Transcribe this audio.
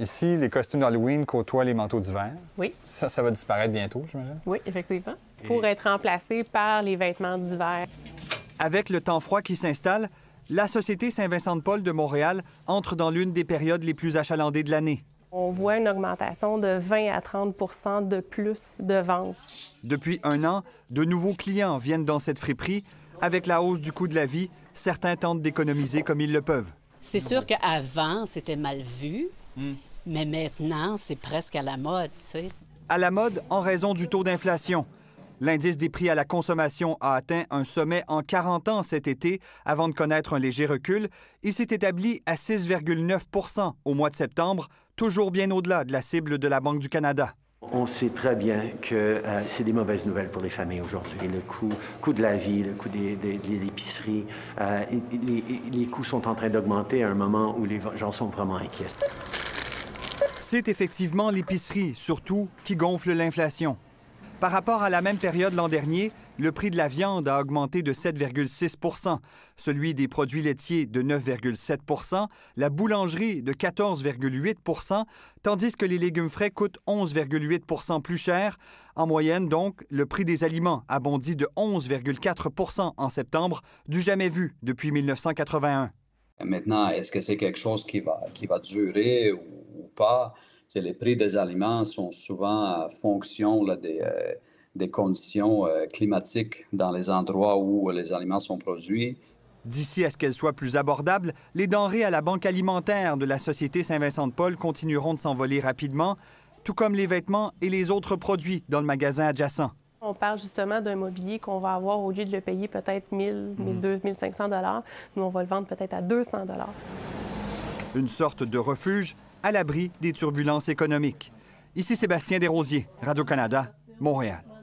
Ici, les costumes d'Halloween côtoient les manteaux d'hiver. Oui. Ça, ça va disparaître bientôt, j'imagine? Oui, effectivement. Pour être remplacé par les vêtements d'hiver. Avec le temps froid qui s'installe, la Société Saint-Vincent-de-Paul de Montréal entre dans l'une des périodes les plus achalandées de l'année. On voit une augmentation de 20 à 30 de plus de ventes. Depuis un an, de nouveaux clients viennent dans cette friperie. Avec la hausse du coût de la vie, certains tentent d'économiser comme ils le peuvent. C'est sûr qu'avant, c'était mal vu. Mm. Mais maintenant, c'est presque à la mode, tu sais. À la mode en raison du taux d'inflation. L'indice des prix à la consommation a atteint un sommet en 40 ans cet été avant de connaître un léger recul et s'est établi à 6,9 au mois de septembre, toujours bien au-delà de la cible de la Banque du Canada. On sait très bien que euh, c'est des mauvaises nouvelles pour les familles aujourd'hui. Le coût, coût de la vie, le coût des, épiceries, euh, les, les, coûts sont en train d'augmenter à un moment où les gens sont vraiment inquiets. C'est effectivement l'épicerie, surtout, qui gonfle l'inflation. Par rapport à la même période l'an dernier, le prix de la viande a augmenté de 7,6 celui des produits laitiers de 9,7 la boulangerie de 14,8 tandis que les légumes frais coûtent 11,8 plus cher. En moyenne, donc, le prix des aliments a bondi de 11,4 en septembre, du jamais vu depuis 1981. Maintenant, est-ce que c'est quelque chose qui va, qui va durer ou pas. les prix des aliments sont souvent en fonction euh, des, conditions euh, climatiques dans les endroits où euh, les aliments sont produits. D'ici à ce qu'elles soient plus abordables, les denrées à la banque alimentaire de la Société Saint-Vincent-de-Paul continueront de s'envoler rapidement, tout comme les vêtements et les autres produits dans le magasin adjacent. On parle justement d'un mobilier qu'on va avoir, au lieu de le payer peut-être 1000, 1200, 1500 dollars, nous, on va le vendre peut-être à 200 dollars. Une sorte de refuge à l'abri des turbulences économiques. Ici Sébastien Desrosiers, Radio-Canada, Montréal.